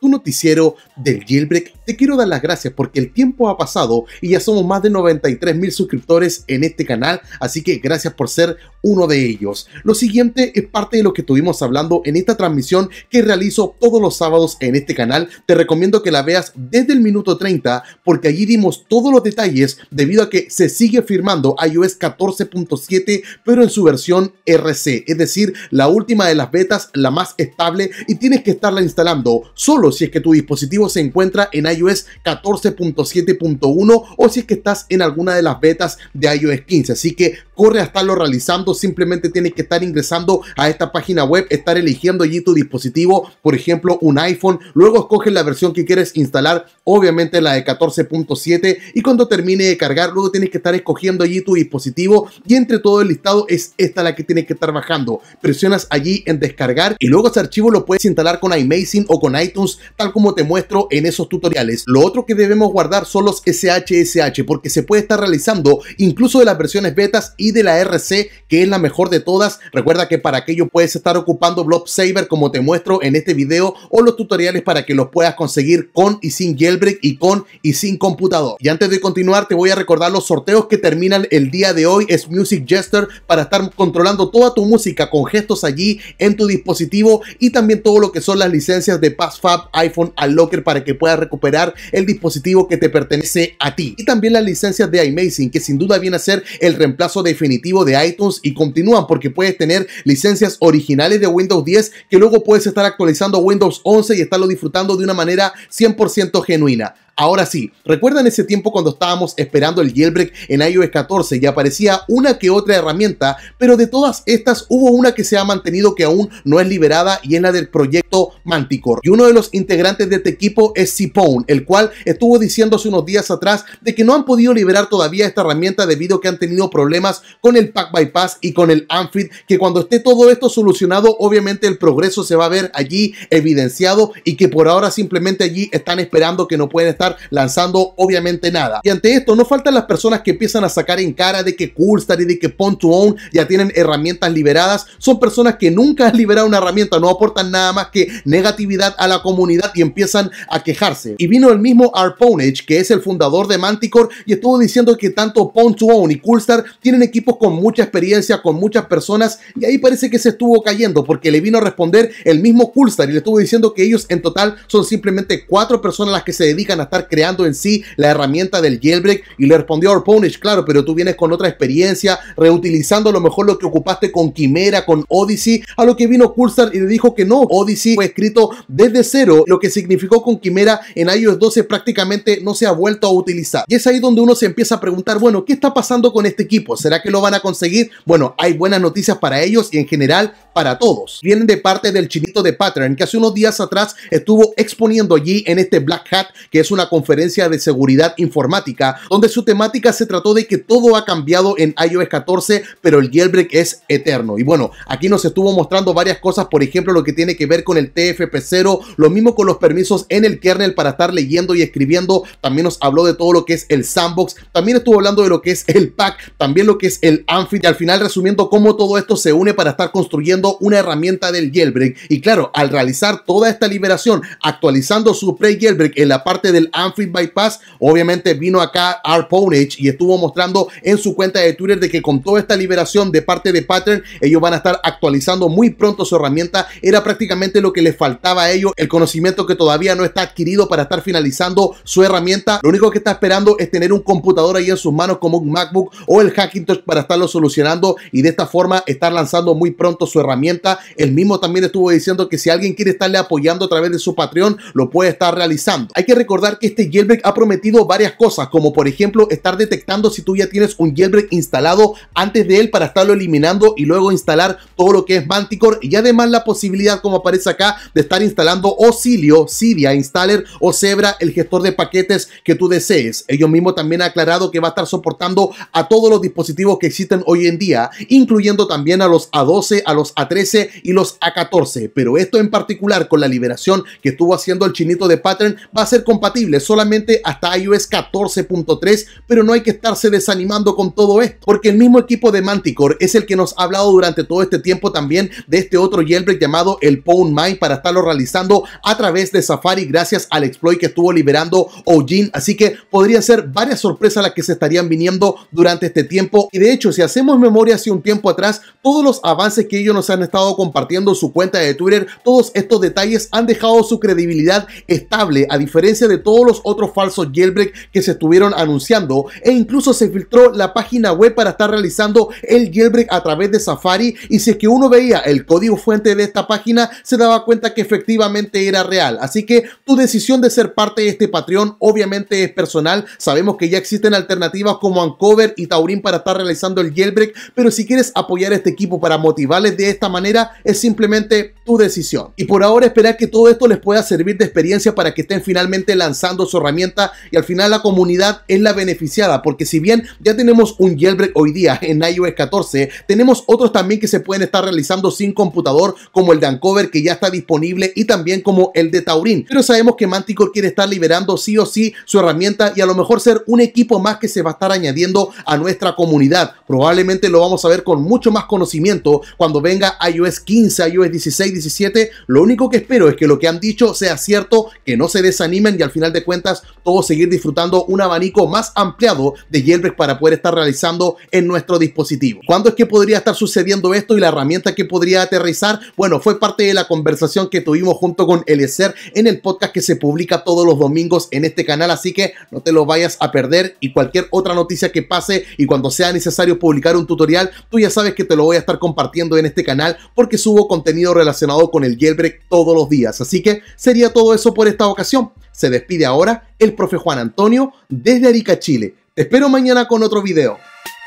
tu noticiero del Jailbreak. Te quiero dar las gracias porque el tiempo ha pasado y ya somos más de 93 mil suscriptores en este canal, así que gracias por ser uno de ellos. Lo siguiente es parte de lo que estuvimos hablando en esta transmisión que realizo todos los sábados en este canal. Te recomiendo que la veas desde el minuto 30 porque allí dimos todos los detalles debido a que se sigue firmando iOS 14.7 pero en su versión RC, es decir, la última de las betas, la más estable y tienes que estarla instalando solo si es que tu dispositivo se encuentra en iOS 14.7.1 o si es que estás en alguna de las betas de iOS 15. Así que corre a estarlo realizando, simplemente tienes que estar ingresando a esta página web, estar eligiendo allí tu dispositivo, por ejemplo un iPhone, luego escoges la versión que quieres instalar, obviamente la de 14.7 y cuando termine de cargar luego tienes que estar escogiendo allí tu dispositivo y entre todo el listado es esta la que tienes que estar bajando, presionas allí en descargar y luego ese archivo lo puedes instalar con iMazing o con iTunes tal como te muestro en esos tutoriales. Lo otro que debemos guardar son los SHSH porque se puede estar realizando incluso de las versiones betas y de la RC, que es la mejor de todas. Recuerda que para aquello puedes estar ocupando Blob Saber, como te muestro en este video, o los tutoriales para que los puedas conseguir con y sin jailbreak y con y sin computador. Y antes de continuar, te voy a recordar los sorteos que terminan el día de hoy. Es Music Jester para estar controlando toda tu música con gestos allí en tu dispositivo y también todo lo que son las licencias de PassFab, iPhone, Locker para que puedas recuperar el dispositivo que te pertenece a ti. Y también las licencias de iMazing, que sin duda viene a ser el reemplazo de definitivo de iTunes y continúan porque puedes tener licencias originales de Windows 10 que luego puedes estar actualizando Windows 11 y estarlo disfrutando de una manera 100% genuina. Ahora sí, ¿recuerdan ese tiempo cuando estábamos esperando el jailbreak en iOS 14 y aparecía una que otra herramienta, pero de todas estas hubo una que se ha mantenido que aún no es liberada y es la del proyecto Manticore. Y uno de los integrantes de este equipo es Zipone, el cual estuvo diciendo hace unos días atrás de que no han podido liberar todavía esta herramienta debido a que han tenido problemas con el Pack Bypass y con el Anfit, que cuando esté todo esto solucionado, obviamente el progreso se va a ver allí evidenciado y que por ahora simplemente allí están esperando que no pueden estar lanzando obviamente nada. Y ante esto no faltan las personas que empiezan a sacar en cara de que Coolstar y de que pwn to Own ya tienen herramientas liberadas. Son personas que nunca han liberado una herramienta, no aportan nada más que negatividad a la comunidad y empiezan a quejarse. Y vino el mismo Arponage, que es el fundador de Manticore, y estuvo diciendo que tanto pwn to Own y Coolstar tienen equipos con mucha experiencia, con muchas personas, y ahí parece que se estuvo cayendo porque le vino a responder el mismo Coolstar y le estuvo diciendo que ellos en total son simplemente cuatro personas las que se dedican a estar creando en sí la herramienta del jailbreak. Y le respondió Orponish, claro, pero tú vienes con otra experiencia, reutilizando a lo mejor lo que ocupaste con Quimera, con Odyssey, a lo que vino Pulsar y le dijo que no, Odyssey fue escrito desde cero, lo que significó con Quimera en iOS 12 prácticamente no se ha vuelto a utilizar. Y es ahí donde uno se empieza a preguntar, bueno, ¿qué está pasando con este equipo? ¿Será que lo van a conseguir? Bueno, hay buenas noticias para ellos y en general para todos. Vienen de parte del chinito de Pattern, que hace unos días atrás estuvo exponiendo allí en este Black Hat, que es una conferencia de seguridad informática, donde su temática se trató de que todo ha cambiado en iOS 14, pero el jailbreak es eterno. Y bueno, aquí nos estuvo mostrando varias cosas, por ejemplo, lo que tiene que ver con el TFP0, lo mismo con los permisos en el kernel para estar leyendo y escribiendo. También nos habló de todo lo que es el sandbox, también estuvo hablando de lo que es el pack, también lo que es el Amphit, y al final resumiendo cómo todo esto se une para estar construyendo una herramienta del jailbreak. Y claro, al realizar toda esta liberación, actualizando su pre-jailbreak en la parte del Bypass. Obviamente vino acá Art y estuvo mostrando en su cuenta de Twitter de que con toda esta liberación de parte de Pattern, ellos van a estar actualizando muy pronto su herramienta. Era prácticamente lo que les faltaba a ellos, el conocimiento que todavía no está adquirido para estar finalizando su herramienta. Lo único que está esperando es tener un computador ahí en sus manos como un MacBook o el Hackintosh para estarlo solucionando y de esta forma estar lanzando muy pronto su herramienta. El mismo también estuvo diciendo que si alguien quiere estarle apoyando a través de su Patreon, lo puede estar realizando. Hay que recordar que este jailbreak ha prometido varias cosas, como por ejemplo estar detectando si tú ya tienes un jailbreak instalado antes de él para estarlo eliminando y luego instalar todo lo que es Manticore y además la posibilidad, como aparece acá, de estar instalando Silio, Cydia Installer o Zebra, el gestor de paquetes que tú desees. Ellos mismos también han aclarado que va a estar soportando a todos los dispositivos que existen hoy en día, incluyendo también a los A12, a los A13 y los A14, pero esto en particular con la liberación que estuvo haciendo el chinito de Pattern va a ser compatible solamente hasta iOS 14.3, pero no hay que estarse desanimando con todo esto, porque el mismo equipo de Manticore es el que nos ha hablado durante todo este tiempo también de este otro jailbreak llamado el Pwn Mine para estarlo realizando a través de Safari gracias al exploit que estuvo liberando Ojin, así que podría ser varias sorpresas las que se estarían viniendo durante este tiempo y de hecho si hacemos memoria hace un tiempo atrás, todos los avances que ellos nos han estado compartiendo en su cuenta de Twitter, todos estos detalles han dejado su credibilidad estable a diferencia de todo los otros falsos jailbreak que se estuvieron anunciando e incluso se filtró la página web para estar realizando el jailbreak a través de Safari y si es que uno veía el código fuente de esta página se daba cuenta que efectivamente era real. Así que tu decisión de ser parte de este Patreon obviamente es personal. Sabemos que ya existen alternativas como Uncover y Taurín para estar realizando el jailbreak, pero si quieres apoyar a este equipo para motivarles de esta manera es simplemente tu decisión. Y por ahora esperar que todo esto les pueda servir de experiencia para que estén finalmente lanzando su herramienta y al final la comunidad es la beneficiada, porque si bien ya tenemos un jailbreak hoy día en iOS 14, tenemos otros también que se pueden estar realizando sin computador, como el de Ancover que ya está disponible y también como el de Taurin. Pero sabemos que Manticore quiere estar liberando sí o sí su herramienta y a lo mejor ser un equipo más que se va a estar añadiendo a nuestra comunidad. Probablemente lo vamos a ver con mucho más conocimiento cuando venga iOS 15, iOS 16, 17. Lo único que espero es que lo que han dicho sea cierto, que no se desanimen y al final de cuentas todo seguir disfrutando un abanico más ampliado de jailbreak para poder estar realizando en nuestro dispositivo. ¿Cuándo es que podría estar sucediendo esto y la herramienta que podría aterrizar? Bueno, fue parte de la conversación que tuvimos junto con el ser en el podcast que se publica todos los domingos en este canal, así que no te lo vayas a perder y cualquier otra noticia que pase y cuando sea necesario publicar un tutorial, tú ya sabes que te lo voy a estar compartiendo en este canal porque subo contenido relacionado con el jailbreak todos los días. Así que sería todo eso por esta ocasión. Se despide ahora el profe Juan Antonio desde Arica, Chile. Te espero mañana con otro video.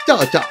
Chao, chao.